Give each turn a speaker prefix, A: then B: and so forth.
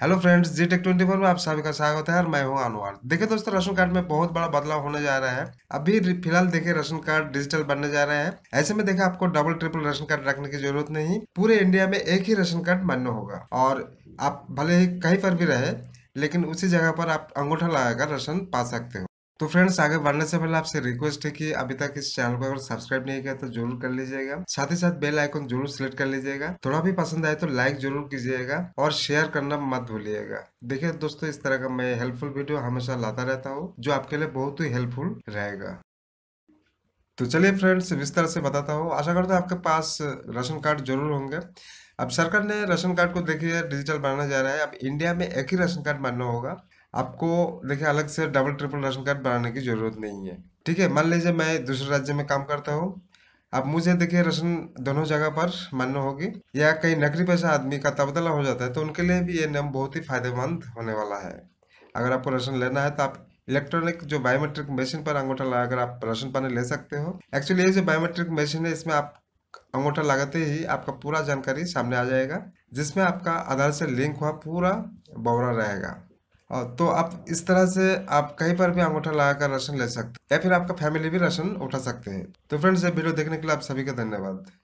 A: hello friends G tech twenty four में आप सभी का स्वागत है और मैं हूं अनुवार देखिए दोस्तों राशन कार्ड में बहुत बड़ा बदलाव होने जा रहा है अभी फिलहाल देखिए राशन कार्ड डिजिटल बनने जा रहे हैं ऐसे में देखिए आपको डबल ट्रिपल राशन कार्ड रखने की जरूरत नहीं पूरे इंडिया में एक ही राशन कार्ड मान्य होगा और आप भले ही कहीं पर भी रहे लेकिन उसी जगह पर आप अंगूठा लगाकर राशन पा सकते हो तो फ्रेंड्स आगे बढ़ने से पहले आपसे रिक्वेस्ट है कि अभी तक इस चैनल को अगर सब्सक्राइब नहीं किया तो जरूर कर लीजिएगा साथ ही साथ बेल आइकन जरूर सिलेक्ट कर लीजिएगा थोड़ा भी पसंद आए तो लाइक जरूर कीजिएगा और शेयर करना मत भूलिएगा देखिए दोस्तों इस तरह का मैं हेल्पफुल वीडियो हमेशा लाता रहता हूँ जो आपके लिए बहुत ही हेल्पफुल रहेगा तो चलिए फ्रेंड्स विस्तार से बताता हूँ आशा करता हूँ आपके पास राशन कार्ड जरूर होंगे अब सरकार ने राशन कार्ड को देखिए डिजिटल बनाना जा रहा है अब इंडिया में एक ही राशन कार्ड बनना होगा आपको देखिए अलग से डबल ट्रिपल राशन कार्ड बनाने की ज़रूरत नहीं है ठीक है मान लीजिए मैं दूसरे राज्य में काम करता हूँ अब मुझे देखिए राशन दोनों जगह पर मान्य होगी या कहीं नकली पैसा आदमी का तबदला हो जाता है तो उनके लिए भी ये नियम बहुत ही फायदेमंद होने वाला है अगर आपको राशन लेना है तो आप इलेक्ट्रॉनिक जो बायोमेट्रिक मशीन पर अंगूठा लगाकर आप राशन पानी ले सकते हो एक्चुअली ये जो बायोमेट्रिक मशीन है इसमें आप अंगूठा लगाते ही आपका पूरा जानकारी सामने आ जाएगा जिसमें आपका आधार से लिंक हुआ पूरा बौरा रहेगा तो आप इस तरह से आप कहीं पर भी अंगूठा लगाकर राशन ले सकते हैं या फिर आपका फैमिली भी राशन उठा सकते हैं तो फ्रेंड्स ये वीडियो देखने के लिए आप सभी का धन्यवाद